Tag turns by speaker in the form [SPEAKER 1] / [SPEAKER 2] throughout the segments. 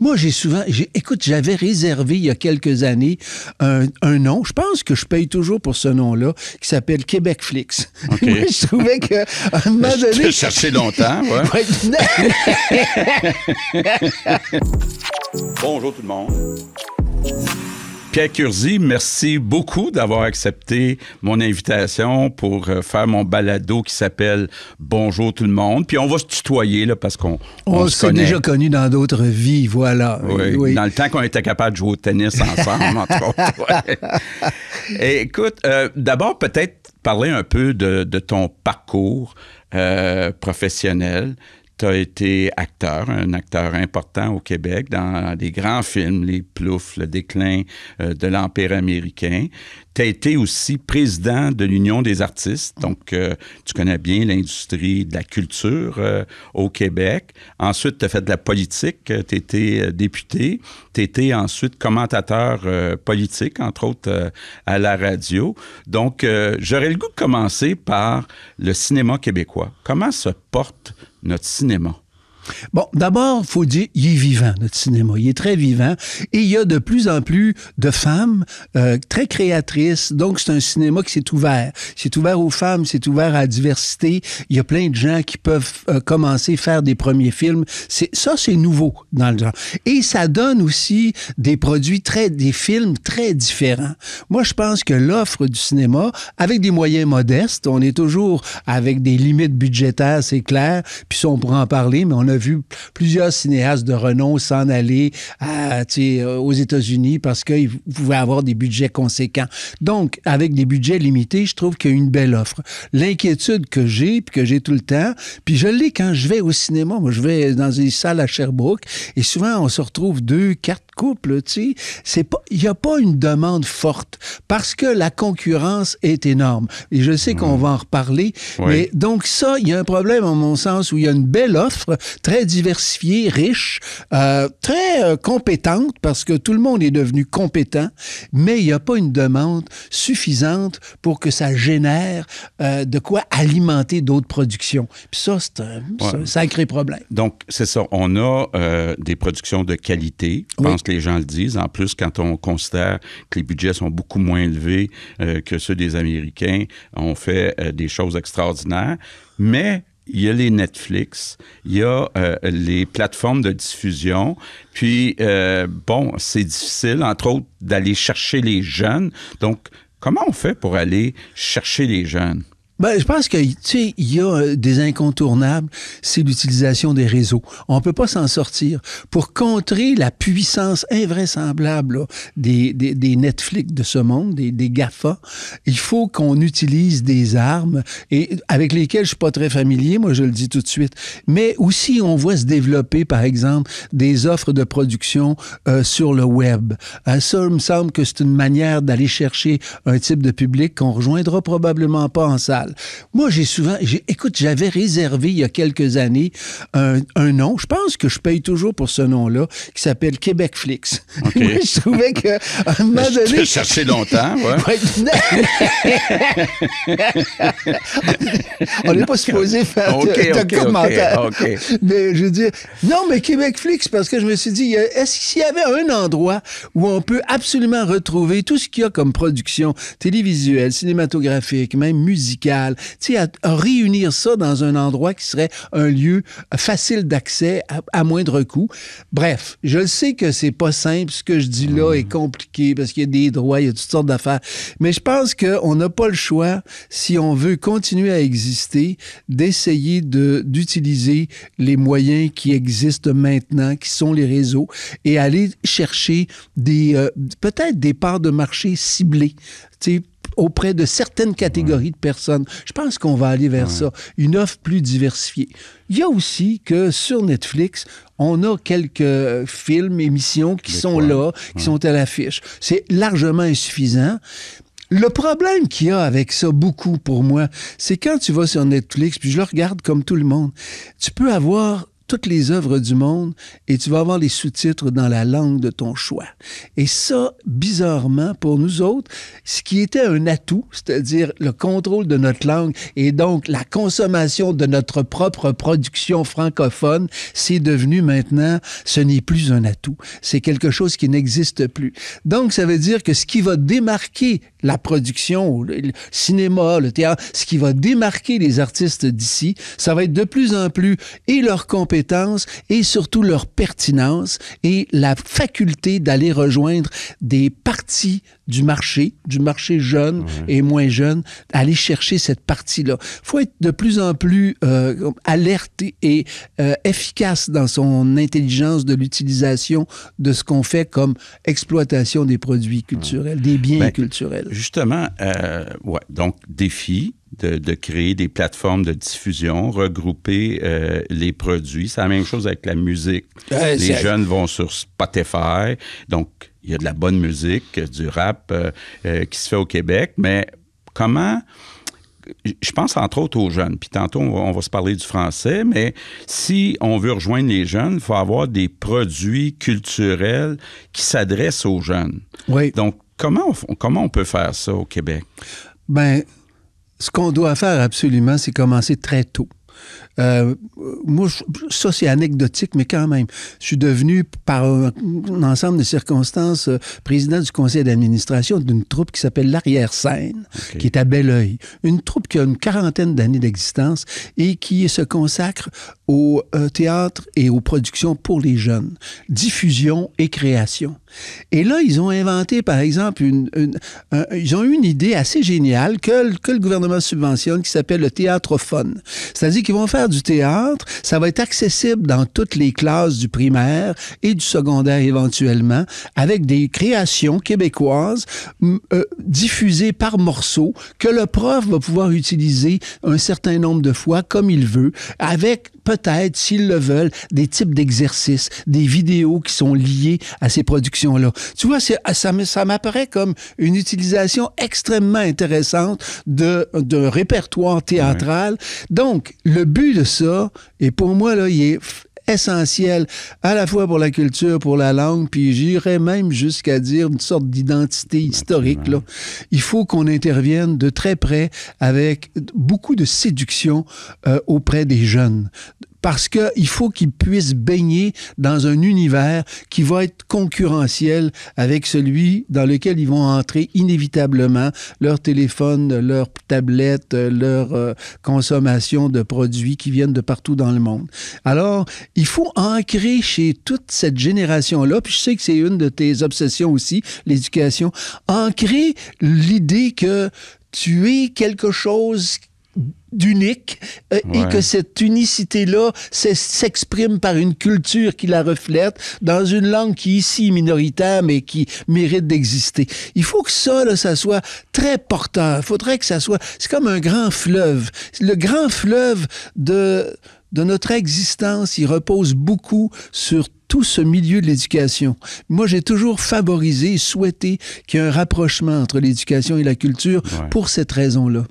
[SPEAKER 1] Moi, j'ai souvent, écoute, j'avais réservé il y a quelques années un, nom, je pense que je paye toujours pour ce nom-là, qui s'appelle Québecflix. Flix. je trouvais que. un moment cherché longtemps, ouais.
[SPEAKER 2] Bonjour tout le monde. Pierre Curzi, merci beaucoup d'avoir accepté mon invitation pour euh, faire mon balado qui s'appelle Bonjour tout le monde. Puis on va se tutoyer là, parce qu'on oh, on, on s'est déjà
[SPEAKER 1] connu dans d'autres vies, voilà. Oui,
[SPEAKER 2] Dans le temps qu'on était capable de jouer au tennis ensemble, entre autres. écoute, euh, d'abord peut-être parler un peu de, ton parcours euh, professionnel tu as été acteur, un acteur important au Québec dans des grands films, Les Ploufs, Le déclin euh, de l'Empire américain. Tu as été aussi président de l'Union des artistes, donc euh, tu connais bien l'industrie de la culture euh, au Québec. Ensuite, tu as fait de la politique, tu étais député, tu étais ensuite commentateur politique, entre autres à la radio. Donc, j'aurais le goût de commencer par le cinéma québécois. Comment se porte notre cinéma.
[SPEAKER 1] Bon, d'abord, faut dire, il est vivant, notre cinéma. Il est très vivant. Et il y a de plus en plus de femmes euh, très créatrices. Donc, c'est un cinéma qui s'est ouvert. C'est ouvert aux femmes, c'est ouvert à la diversité. Il y a plein de gens qui peuvent euh, commencer à faire des premiers films. C'est Ça, c'est nouveau dans le genre. Et ça donne aussi des produits très, des films très différents. Moi, je pense que l'offre du cinéma, avec des moyens modestes, on est toujours avec des limites budgétaires, c'est clair. Puis ça, on pourra en parler, mais on a vu plusieurs cinéastes de renom s'en aller à, euh, aux États-Unis parce qu'ils pouvaient avoir des budgets conséquents. Donc, avec des budgets limités, je trouve qu'il y a une belle offre. L'inquiétude que j'ai, puis que j'ai tout le temps, puis je l'ai quand je vais au cinéma. Moi, je vais dans une salle à Sherbrooke et souvent, on se retrouve deux, quatre couple, tu sais, il n'y a pas une demande forte parce que la concurrence est énorme. Et je sais qu'on hmm. va en reparler. Mais donc ça, il y a un problème, en mon sens, où il y a une belle offre, très diversifiée, riche, euh, très euh, compétente, parce que tout le monde est devenu compétent, mais il n'y a pas une demande suffisante pour que ça génère euh, de quoi alimenter d'autres productions. Puis ça, c'est un, sacré problème.
[SPEAKER 2] Donc, c'est ça. On a des productions de qualité. Je que les gens le disent. En plus, quand on considère que les budgets sont beaucoup moins élevés euh, que ceux des Américains, on fait euh, des choses extraordinaires. Mais il y a les Netflix, il y a euh, les plateformes de diffusion. Puis, bon, c'est difficile, entre autres, d'aller chercher les jeunes. Donc, comment on fait pour aller chercher les jeunes?
[SPEAKER 1] Ben, je pense que, tu sais, il y a euh, des incontournables, c'est l'utilisation des réseaux. On peut pas s'en sortir. Pour contrer la puissance invraisemblable des, des, des, Netflix de ce monde, des, des GAFA, il faut qu'on utilise des armes et, avec lesquelles je ne suis pas très familier, moi je le dis tout de suite. Mais aussi, on voit se développer, par exemple, des offres de production euh, sur le web. Euh, ça, il me semble que c'est une manière d'aller chercher un type de public qu'on rejoindra probablement pas en salle. Moi, j'ai souvent, écoute, j'avais réservé il y a quelques années un, un, nom, je pense que je paye toujours pour ce nom-là, qui s'appelle Québec Flix. je trouvais que, un cherché longtemps, ouais. on n'est pas supposé faire un de, commentaires. Mais je veux non, mais Québecflix, parce que je me suis dit, est-ce qu'il y avait un endroit où on peut absolument retrouver tout ce qu'il y a comme production télévisuelle, cinématographique, même musicale, à, réunir ça dans un endroit qui serait un lieu facile d'accès à, moindre coût. Bref, je le sais que c'est pas simple. Ce que je dis là est mm. compliqué parce qu'il y a des droits, il y a toutes sortes d'affaires. Mais je pense qu'on n'a pas le choix, si on veut continuer à exister, d'essayer d'utiliser les moyens qui existent maintenant, qui sont les réseaux, et aller chercher des euh, peut-être des parts de marché ciblées auprès de certaines catégories de personnes. Je pense qu'on va aller vers ça. Une offre plus diversifiée. Il y a aussi que sur Netflix, on a quelques euh, films, émissions qui sont là, qui sont à l'affiche. C'est largement insuffisant. Le problème qu'il y a avec ça beaucoup pour moi, c'est quand tu vas sur Netflix, puis je le regarde comme tout le monde, tu peux avoir toutes les œuvres du monde et tu vas avoir les sous-titres dans la langue de ton choix. Et ça, bizarrement, pour nous autres, ce qui était un atout, c'est-à-dire le contrôle de notre langue et donc la consommation de notre propre production francophone, c'est devenu maintenant, ce n'est plus un atout. C'est quelque chose qui n'existe plus. Donc, ça veut dire que ce qui va démarquer la production, le cinéma, le théâtre, ce qui va démarquer les artistes d'ici, ça va être de plus en plus et leur compétences et surtout leur pertinence et la faculté d'aller rejoindre des parties du marché, du marché jeune et moins jeune, aller chercher cette partie-là. Il faut être de plus en plus euh, alerte et euh, efficace dans son intelligence de l'utilisation de ce qu'on fait comme exploitation des produits culturels, des biens ben, culturels.
[SPEAKER 2] Justement, euh, ouais, donc défi, de, créer des plateformes de diffusion, regrouper euh, les produits. C'est la même chose avec la musique. les jeunes vont sur Spotify, donc il y a de la bonne musique, du rap euh, euh, qui se fait au Québec, mais comment... Je pense entre autres aux jeunes, puis tantôt on va, se parler du français, mais si on veut rejoindre les jeunes, il faut avoir des produits culturels qui s'adressent aux jeunes. Oui. Donc, comment on, comment on peut faire ça au Québec?
[SPEAKER 1] Ben, ce qu'on doit faire absolument, c'est commencer très tôt. Euh, moi, ça, c'est anecdotique, mais quand même. Je suis devenu, par un, ensemble de circonstances, euh, président du conseil d'administration d'une troupe qui s'appelle l'Arrière-Seine, qui est à Belleuil. Une troupe qui a une quarantaine d'années d'existence et qui se consacre au euh, théâtre et aux productions pour les jeunes, diffusion et création. Et là, ils ont inventé, par exemple, une, ils ont eu une idée assez géniale que, que le gouvernement subventionne qui s'appelle le théâtrophone. C'est-à-dire qu'ils vont faire du théâtre, ça va être accessible dans toutes les classes du primaire et du secondaire éventuellement, avec des créations québécoises euh, diffusées par morceaux que le prof va pouvoir utiliser un certain nombre de fois comme il veut, avec peut peut-être, s'ils le veulent, des types d'exercices, des vidéos qui sont liées à ces productions-là. Tu vois, ça, ça m'apparaît comme une utilisation extrêmement intéressante de, répertoire théâtral. Donc, le but de ça, et pour moi, là, il est essentiel à la fois pour la culture, pour la langue, puis j'irais même jusqu'à dire une sorte d'identité historique. Là. Il faut qu'on intervienne de très près avec beaucoup de séduction euh, auprès des jeunes parce qu'il faut qu'ils puissent baigner dans un univers qui va être concurrentiel avec celui dans lequel ils vont entrer inévitablement, leur téléphone, leur tablettes, leur euh, consommation de produits qui viennent de partout dans le monde. Alors, il faut ancrer chez toute cette génération-là, puis je sais que c'est une de tes obsessions aussi, l'éducation, ancrer l'idée que tu es quelque chose d'unique euh, et que cette unicité-là s'exprime par une culture qui la reflète dans une langue qui ici est minoritaire mais qui mérite d'exister. Il faut que ça, là, ça soit très porteur. Il faudrait que ça soit... C'est comme un grand fleuve. Le grand fleuve de, de notre existence, il repose beaucoup sur tout ce milieu de l'éducation. Moi, j'ai toujours favorisé, souhaité qu'il y ait un rapprochement entre l'éducation et la culture pour cette raison-là.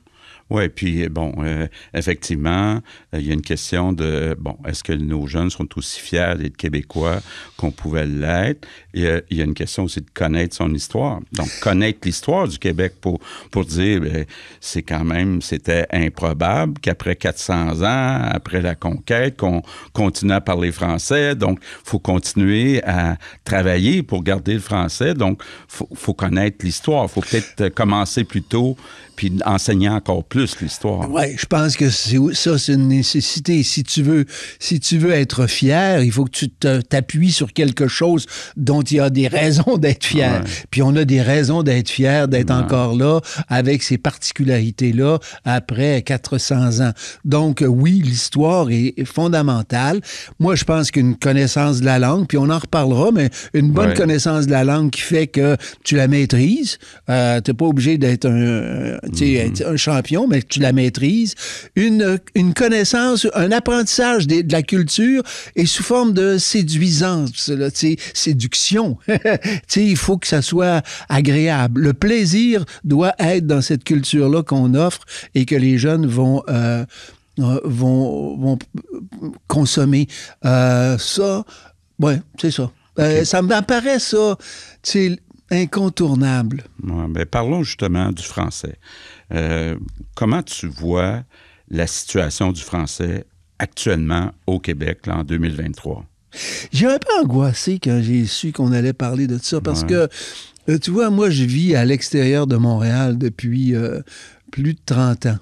[SPEAKER 2] Oui, puis bon, euh, effectivement, euh, il y a une question de, bon, est-ce que nos jeunes sont aussi fiers d'être Québécois qu'on pouvait l'être? Euh, il y a une question aussi de connaître son histoire. Donc, connaître l'histoire du Québec pour, pour dire, ben, c'est quand même, c'était improbable qu'après 400 ans, après la conquête, qu'on continue à parler français. Donc, il faut continuer à travailler pour garder le français. Donc, il faut, connaître l'histoire. Il faut peut-être commencer plus tôt puis enseigner encore plus l'histoire.
[SPEAKER 1] Oui, je pense que ça, c'est une nécessité. Si tu veux, si tu veux être fier, il faut que tu t'appuies sur quelque chose dont il y a des raisons d'être fier. Puis on a des raisons d'être fier d'être encore là avec ces particularités-là après 400 ans. Donc oui, l'histoire est fondamentale. Moi, je pense qu'une connaissance de la langue, puis on en reparlera, mais une bonne connaissance de la langue qui fait que tu la maîtrises, tu euh, t'es pas obligé d'être euh, mm-hmm. un, champion, mais tu la maîtrises. Une, une connaissance un apprentissage de, la culture et sous forme de séduisance, séduction. il faut que ça soit agréable. Le plaisir doit être dans cette culture-là qu'on offre et que les jeunes vont... Euh, euh, vont, consommer euh, ça. Ouais, c'est ça. ça m'apparaît ça, incontournable.
[SPEAKER 2] Ben, parlons justement du français. comment tu vois la situation du français actuellement au Québec en 2023?
[SPEAKER 1] J'ai un peu angoissé quand j'ai su qu'on allait parler de ça parce que, euh, tu vois, moi, je vis à l'extérieur de Montréal depuis euh, plus de 30 ans.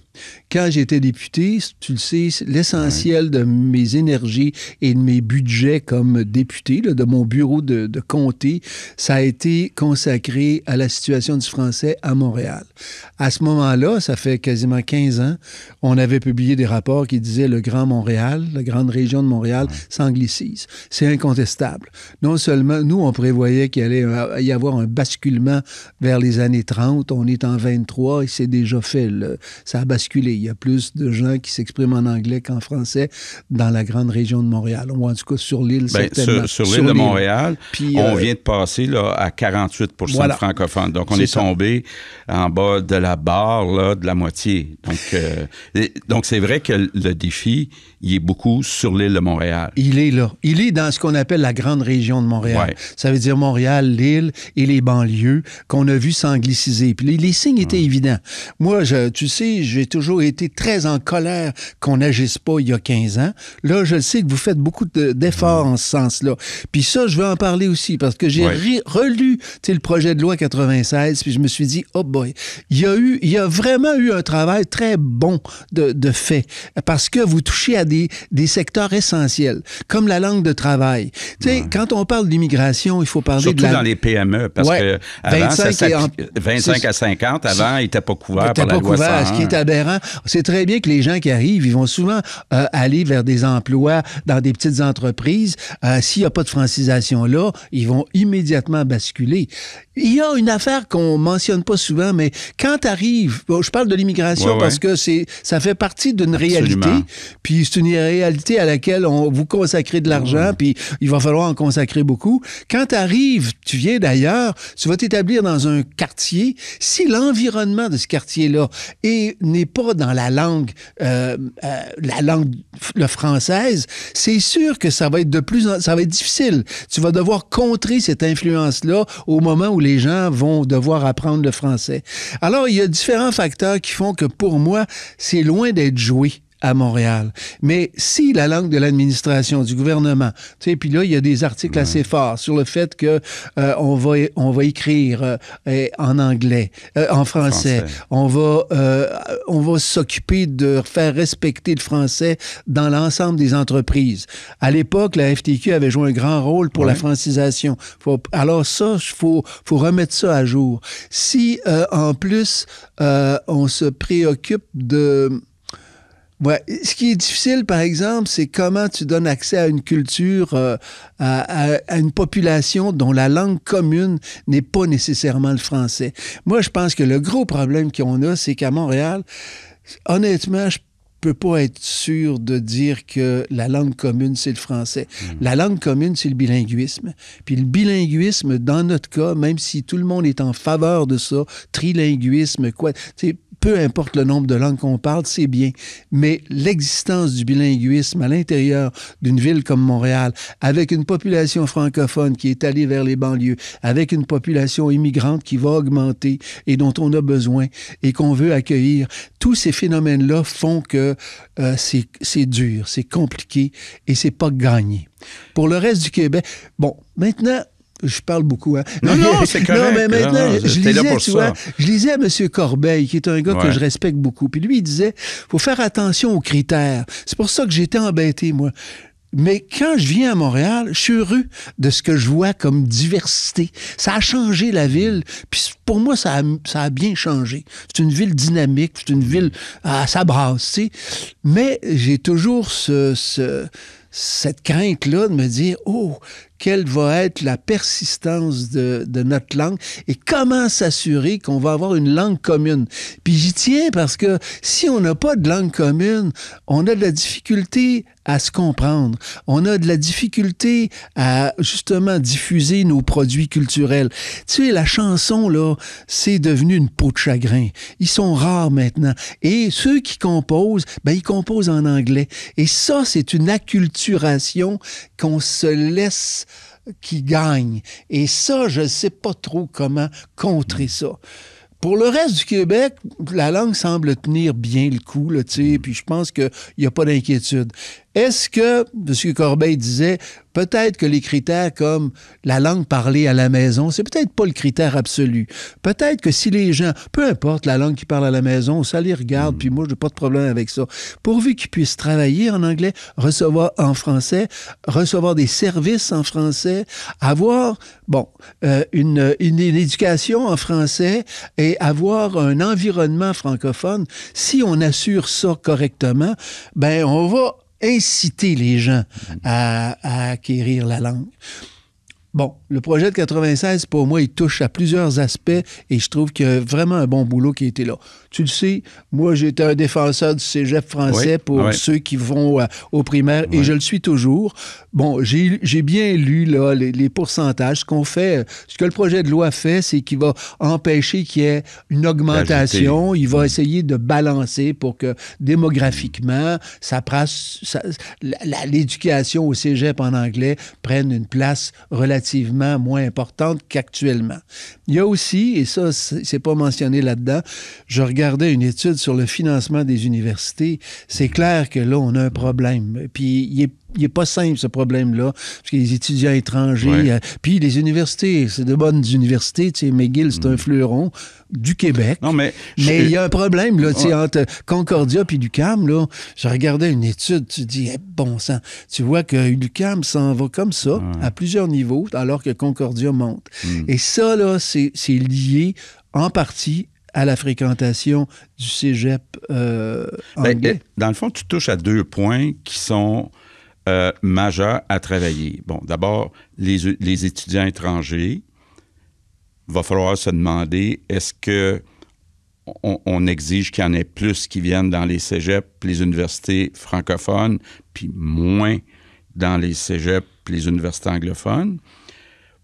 [SPEAKER 1] Quand j'étais député, tu le sais, l'essentiel de mes énergies et de mes budgets comme député, de mon bureau de, comté, ça a été consacré à la situation du français à Montréal. À ce moment-là, ça fait quasiment 15 ans, on avait publié des rapports qui disaient le Grand Montréal, la grande région de Montréal s'anglicise. C'est incontestable. Non seulement, nous, on prévoyait qu'il allait euh, y avoir un basculement vers les années 30, on est en 23 et c'est déjà fait. Ça a basculé il y a plus de gens qui s'expriment en anglais qu'en français dans la grande région de Montréal, ou en tout cas sur l'île, ben, certainement. Sur, l'île de Montréal, on euh, vient
[SPEAKER 2] de passer là, à 48 de francophones. Donc, on est, tombé en bas de la barre là, de la moitié. Donc, euh, donc, c'est vrai que le défi, il est beaucoup sur l'île de Montréal.
[SPEAKER 1] Il est là. Il est dans ce qu'on appelle la grande région de Montréal. Ça veut dire Montréal, l'île et les banlieues qu'on a vu s'angliciser. Puis les, signes étaient hum. évidents. Moi, tu sais, j'ai toujours été très en colère qu'on n'agisse pas il y a 15 ans. Là, je sais que vous faites beaucoup d'efforts mm. en ce sens-là. Puis ça, je veux en parler aussi parce que j'ai relu le projet de loi 96, puis je me suis dit, oh boy, il y a eu, il y a vraiment eu un travail très bon de, fait parce que vous touchez à des, des secteurs essentiels, comme la langue de travail. Tu sais, quand on parle d'immigration, il faut parler Surtout de la... dans les
[SPEAKER 2] PME, parce que 25, à 50, avant, il n'était pas couvert par la loi Ce qui est
[SPEAKER 1] c'est très bien que les gens qui arrivent, ils vont souvent euh, aller vers des emplois dans des petites entreprises. Euh, s'il n'y a pas de francisation là, ils vont immédiatement basculer. Il y a une affaire qu'on mentionne pas souvent, mais quand tu arrives je parle de l'immigration parce que c'est ça fait partie d'une réalité. Puis c'est une réalité à laquelle on vous consacrez de l'argent, puis il va falloir en consacrer beaucoup. Quand arrives tu viens d'ailleurs, tu vas t'établir dans un quartier. Si l'environnement de ce quartier-là n'est pas dans la langue, euh, euh, la langue le française, c'est sûr que ça va être de plus ça va être difficile. Tu vas devoir contrer cette influence-là au moment où les gens vont devoir apprendre le français. Alors, il y a différents facteurs qui font que pour moi, c'est loin d'être joué à Montréal. Mais si la langue de l'administration, du gouvernement, tu sais, puis là, il y a des articles assez forts sur le fait que euh, on, va, on va écrire euh, en anglais, euh, en français. on va, on va s'occuper de faire respecter le français dans l'ensemble des entreprises. À l'époque, la FTQ avait joué un grand rôle pour la francisation. Faut, alors ça, faut, faut remettre ça à jour. Si, en plus, on se préoccupe de ce qui est difficile, par exemple, c'est comment tu donnes accès à une culture, euh, à, une population dont la langue commune n'est pas nécessairement le français. Moi, je pense que le gros problème qu'on a, c'est qu'à Montréal, honnêtement, je peux pas être sûr de dire que la langue commune, c'est le français. Hmm. La langue commune, c'est le bilinguisme. Puis le bilinguisme, dans notre cas, même si tout le monde est en faveur de ça, trilinguisme, quoi, c'est peu importe le nombre de langues qu'on parle, c'est bien. Mais l'existence du bilinguisme à l'intérieur d'une ville comme Montréal, avec une population francophone qui est allée vers les banlieues, avec une population immigrante qui va augmenter et dont on a besoin et qu'on veut accueillir, tous ces phénomènes-là font que euh, c'est dur, c'est compliqué et c'est pas gagné. Pour le reste du Québec, bon, maintenant, je parle beaucoup. Hein. Non, non, c'est correct. Non, mais maintenant, je, lisais, je lisais à M. Corbeil, qui est un gars que je respecte beaucoup. Puis lui, il disait, faut faire attention aux critères. C'est pour ça que j'étais embêté, moi. Mais quand je viens à Montréal, je suis heureux de ce que je vois comme diversité. Ça a changé la ville, puis pour moi, ça a, ça a bien changé. C'est une ville dynamique, c'est une ville à sa tu sais. Mais j'ai toujours ce, ce cette crainte-là de me dire, oh, quelle va être la persistance de, notre langue et comment s'assurer qu'on va avoir une langue commune. Puis j'y tiens parce que si on n'a pas de langue commune, on a de la difficulté à se comprendre. On a de la difficulté à justement diffuser nos produits culturels. Tu sais, la chanson, là, c'est devenu une peau de chagrin. Ils sont rares maintenant. Et ceux qui composent, ben, ils composent en anglais. Et ça, c'est une acculturation qu'on se laisse qui gagne. Et ça, je ne sais pas trop comment contrer ça. Pour le reste du Québec, la langue semble tenir bien le coup, là, puis je pense qu'il n'y a pas d'inquiétude. Est-ce que, M. Corbeil disait, peut-être que les critères comme la langue parlée à la maison, c'est peut-être pas le critère absolu. Peut-être que si les gens, peu importe la langue qu'ils parlent à la maison, ça les regarde, hmm. puis moi, j'ai pas de problème avec ça. Pourvu qu'ils puissent travailler en anglais, recevoir en français, recevoir des services en français, avoir, bon, euh, une, une, une éducation en français et avoir un environnement francophone, si on assure ça correctement, ben on va inciter les gens à, acquérir la langue. Bon, le projet de 96, pour moi, il touche à plusieurs aspects et je trouve qu'il y a vraiment un bon boulot qui a été là. Tu le sais, moi, j'étais un défenseur du cégep français pour ceux qui vont euh, aux primaires et je le suis toujours. Bon, j'ai bien lu là, les, pourcentages. Ce qu'on fait, ce que le projet de loi fait, c'est qu'il va empêcher qu'il y ait une augmentation. Il va mm. essayer de balancer pour que démographiquement, ça passe, l'éducation au cégep en anglais prenne une place relative moins importante qu'actuellement. Il y a aussi, et ça, c'est pas mentionné là-dedans, je regardais une étude sur le financement des universités. C'est clair que là, on a un problème. Puis il est il n'est pas simple, ce problème-là, parce que les étudiants étrangers, euh, puis les universités, c'est de bonnes universités, tu sais, McGill, c'est un mm. fleuron du Québec. Non, mais... il y a un problème, là, entre Concordia puis l'UQAM, là, je regardais une étude, tu dis, eh, bon sang, tu vois que l'UQAM s'en va comme ça, à plusieurs niveaux, alors que Concordia monte. Mm. Et ça, là, c'est lié en partie à la fréquentation du cégep euh, ben, eh,
[SPEAKER 2] dans le fond, tu touches à deux points qui sont euh, majeur à travailler. Bon, d'abord, les, étudiants étrangers, va falloir se demander est-ce que on, exige qu'il y en ait plus qui viennent dans les cégeps, les universités francophones, puis moins dans les cégeps, les universités anglophones.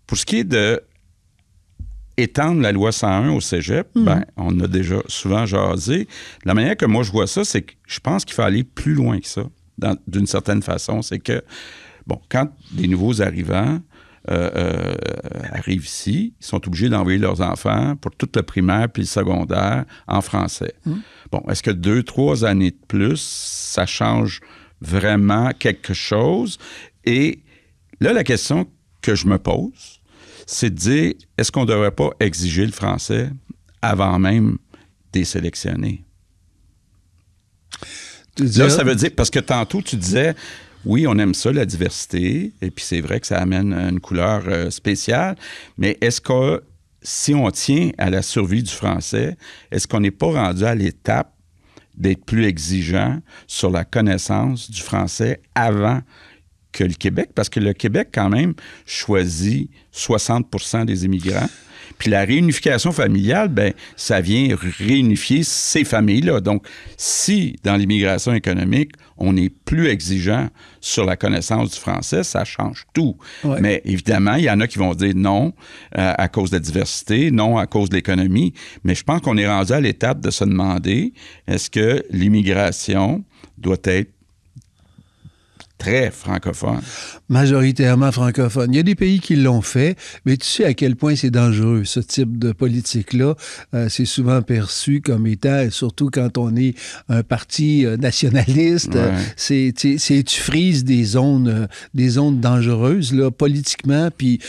[SPEAKER 2] Pour ce qui est de étendre la loi 101 au cégep, mhm. ben, on a déjà souvent jasé. La manière que moi je vois ça, c'est que je pense qu'il faut aller plus loin que ça d'une certaine façon, c'est que, bon, quand les nouveaux arrivants euh, euh, arrivent ici, ils sont obligés d'envoyer leurs enfants pour toute la primaire puis le secondaire en français. Mmh. Bon, est-ce que deux, trois années de plus, ça change vraiment quelque chose? Et là, la question que je me pose, c'est de dire, est-ce qu'on ne devrait pas exiger le français avant même des sélectionnés? Là, ça veut dire, parce que tantôt, tu disais, oui, on aime ça, la diversité, et puis c'est vrai que ça amène une couleur euh, spéciale, mais est-ce que si on tient à la survie du français, est-ce qu'on n'est pas rendu à l'étape d'être plus exigeant sur la connaissance du français avant que le Québec, parce que le Québec, quand même, choisit 60 des immigrants. Puis la réunification familiale, ben, ça vient réunifier ces familles-là. Donc, si dans l'immigration économique, on est plus exigeant sur la connaissance du français, ça change tout. Mais évidemment, il y en a qui vont dire non euh, à cause de la diversité, non à cause de l'économie. Mais je pense qu'on est rendu à l'étape de se demander est-ce que l'immigration doit être très francophone.
[SPEAKER 1] Majoritairement francophone. Il y a des pays qui l'ont fait, mais tu sais à quel point c'est dangereux, ce type de politique-là. Euh, c'est souvent perçu comme étant, surtout quand on est un parti euh, nationaliste, c'est tu frises des zones, euh, des zones dangereuses, là, politiquement, puis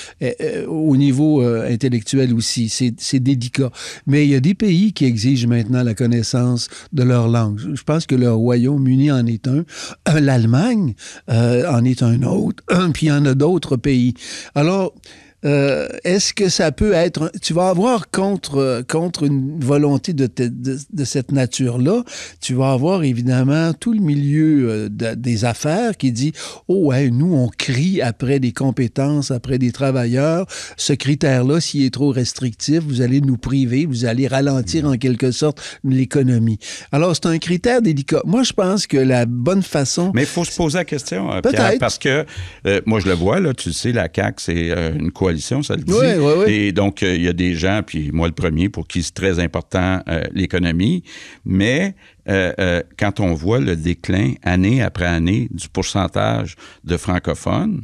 [SPEAKER 1] au niveau intellectuel aussi. C'est délicat. Mais il y a des pays qui exigent maintenant la connaissance de leur langue. Je pense que le Royaume-Uni en est un. L'Allemagne, euh, en est un autre, puis il y en a d'autres pays. Alors, euh, est-ce que ça peut être... Tu vas avoir contre, euh, contre une volonté de, cette nature-là, tu vas avoir évidemment tout le milieu euh, des affaires qui dit, oh ouais, nous, on crie après des compétences, après des travailleurs. Ce critère-là, s'il est trop restrictif, vous allez nous priver, vous allez ralentir mmh. en quelque sorte l'économie. Alors, c'est un critère délicat. Moi, je pense que la bonne façon... Mais il faut se poser
[SPEAKER 2] la question, Pierre, parce que moi, je le vois, là, tu sais, la CAQ, c'est une coalition ça le dit. Et donc, euh, il y a des gens, puis moi le premier, pour qui c'est très important euh, l'économie. Mais euh, quand on voit le déclin année après année du pourcentage de francophones,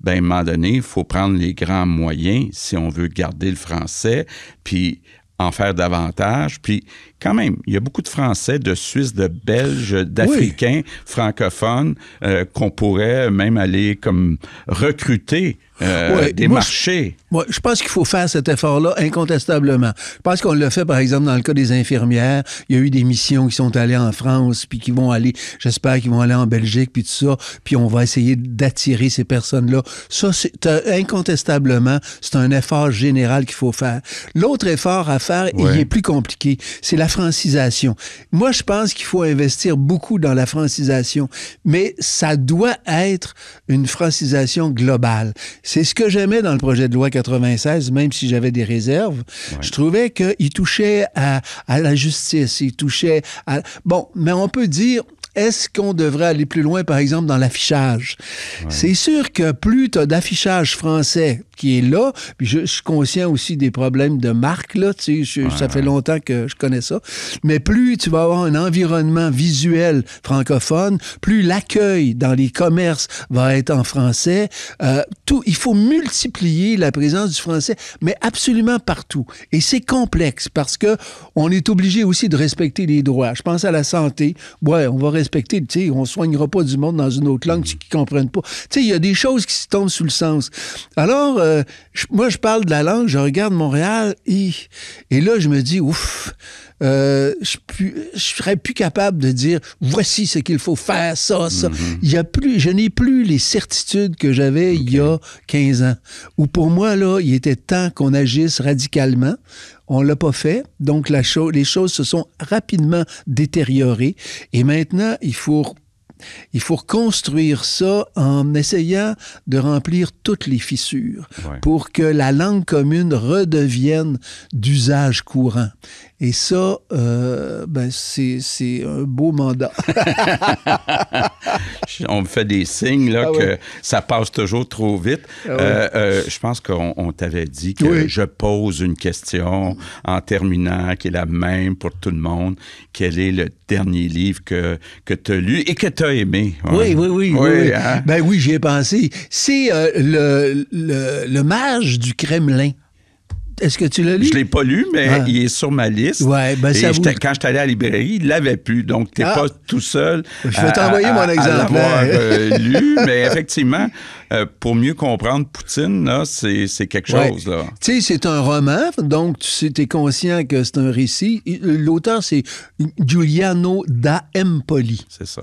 [SPEAKER 2] ben, à un moment donné, il faut prendre les grands moyens si on veut garder le français, puis en faire davantage. Puis quand même, il y a beaucoup de Français, de Suisses, de Belges, d'Africains francophones euh, qu'on pourrait même aller comme recruter euh, des moi, marchés.
[SPEAKER 1] Je, pense qu'il faut faire cet effort-là incontestablement. Je pense qu'on l'a fait, par exemple, dans le cas des infirmières. Il y a eu des missions qui sont allées en France, puis qui vont aller, j'espère qu'ils vont aller en Belgique, puis tout ça. Puis on va essayer d'attirer ces personnes-là. Ça, c'est euh, incontestablement, c'est un effort général qu'il faut faire. L'autre effort à faire, il est plus compliqué. C'est la francisation. Moi, je pense qu'il faut investir beaucoup dans la francisation, mais ça doit être une francisation globale. C'est ce que j'aimais dans le projet de loi 96, même si j'avais des réserves. Je trouvais qu'il touchait à, à, la justice, il touchait à... Bon, mais on peut dire, est-ce qu'on devrait aller plus loin, par exemple, dans l'affichage? C'est sûr que plus tu as d'affichage français qui est là, puis je, suis conscient aussi des problèmes de marque, là, ça fait longtemps que je connais ça, mais plus tu vas avoir un environnement visuel francophone, plus l'accueil dans les commerces va être en français. Euh, tout, il faut multiplier la présence du français, mais absolument partout. Et c'est complexe parce que on est obligé aussi de respecter les droits. Je pense à la santé. Ouais, on va respecter. Tu sais, on soignera pas du monde dans une autre langue qui comprennent pas. Tu sais, il y a des choses qui se tombent sous le sens. Alors, euh, moi, je parle de la langue, je regarde Montréal et, et là, je me dis, ouf, euh, je, ne serais plus capable de dire voici ce qu'il faut faire, ça, ça. Mhm. y a plus, je n'ai plus les certitudes que j'avais il y a 15 ans. Où pour moi, là, il était temps qu'on agisse radicalement. On l'a pas fait, donc les choses se sont rapidement détériorées. Et maintenant, il faut il faut reconstruire ça en essayant de remplir toutes les fissures pour que la langue commune redevienne d'usage courant. Et ça, euh, ben c'est, un beau mandat. on me
[SPEAKER 2] fait des signes ah que ça passe toujours trop vite. Ah euh, euh, je pense qu'on t'avait dit que je pose une question en terminant qui est la même pour tout le monde. Quel est le dernier livre que, que tu as lu et que tu as aimé? Oui, oui, oui. oui, hein?
[SPEAKER 1] Ben oui, j'y ai pensé. C'est le, le, le Mage du Kremlin. Est-ce que tu l'as lu? Je
[SPEAKER 2] l'ai pas lu, mais ah. il est sur ma liste. Ouais, ben ça quand je suis allé à la librairie, il l'avait plus. Donc, tu n'es ah. pas tout seul. Je vais t'envoyer mon exemple. Hein. Euh, lu, mais effectivement, euh, pour mieux comprendre Poutine, c'est quelque chose.
[SPEAKER 1] Tu sais, c'est un roman, donc tu es conscient que c'est un récit. Euh, l'auteur, c'est Giuliano da Empoli. C'est ça.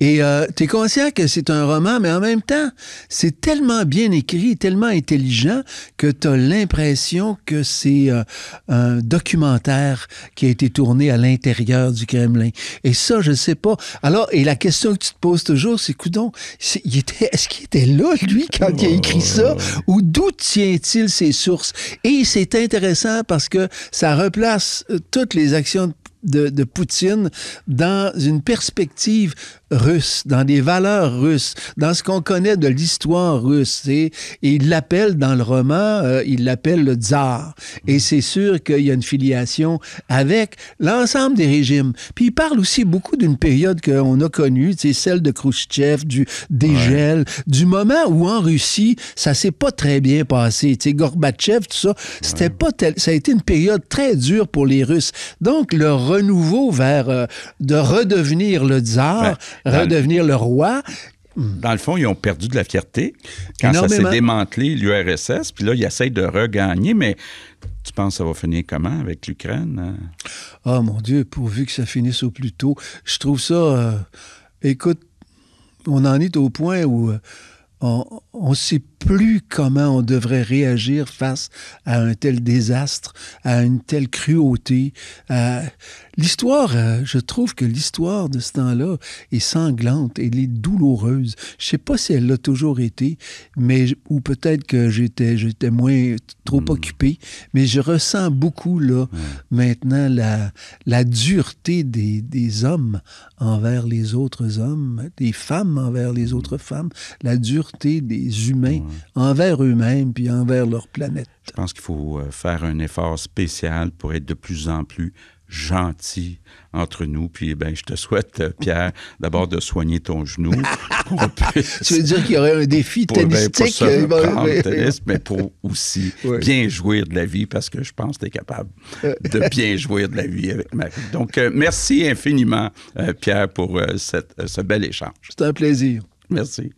[SPEAKER 1] Et tu es conscient que c'est un roman, mais en même temps, c'est tellement bien écrit, tellement intelligent que tu as l'impression que c'est euh, un documentaire qui a été tourné à l'intérieur du Kremlin. Et ça, je ne sais pas. Alors, et la question que tu te poses toujours, c'est, coudon, est-ce qu'il était là, lui, quand il a écrit ça? Oh, Ou d'où tient-il ses sources? Et c'est intéressant parce que ça replace euh, toutes les actions de, de, Poutine dans une perspective russe, dans les valeurs russes, dans ce qu'on connaît de l'histoire russe. Et, et il l'appelle dans le roman, euh, il l'appelle le tsar. Et mm. c'est sûr qu'il y a une filiation avec l'ensemble des régimes. Puis il parle aussi beaucoup d'une période qu'on a connue, c'est celle de Khrushchev, du dégel, du moment où en Russie, ça s'est pas très bien passé. sais Gorbatchev, tout ça, c'était pas ça a été une période très dure pour les Russes. Donc le renouveau vers euh, de redevenir le tsar, ben, redevenir le roi. Dans
[SPEAKER 2] le fond, ils ont perdu de la fierté quand ça s'est démantelé, l'URSS. Puis là, ils essayent de regagner, mais tu penses que ça va finir comment avec l'Ukraine?
[SPEAKER 1] Oh mon Dieu, pourvu que ça finisse au plus tôt. Je trouve ça. Euh, écoute, on en est au point où euh, on ne sait plus comment on devrait réagir face à un tel désastre, à une telle cruauté. Euh, l'histoire, euh, je trouve que l'histoire de ce temps-là est sanglante, elle est douloureuse. Je sais pas si elle l'a toujours été, mais ou peut-être que j'étais j'étais moins trop hmm. occupé, mais je ressens beaucoup là maintenant la, la dureté des, des hommes envers les autres hommes, des femmes envers les hmm. autres femmes, la dureté des humains envers eux-mêmes puis envers leur planète.
[SPEAKER 2] Je pense qu'il faut euh, faire un effort spécial pour être de plus en plus gentil entre nous. Puis eh ben, je te souhaite, euh, Pierre, d'abord de soigner ton genou.
[SPEAKER 1] tu veux dire qu'il y aurait un défi mais... Ben, euh, mais pour aussi
[SPEAKER 2] bien jouir de la vie, parce que je pense que tu es capable de bien jouir de la vie avec Marie. Donc, merci infiniment, Pierre, pour ce bel échange.
[SPEAKER 1] C'est un plaisir. Merci.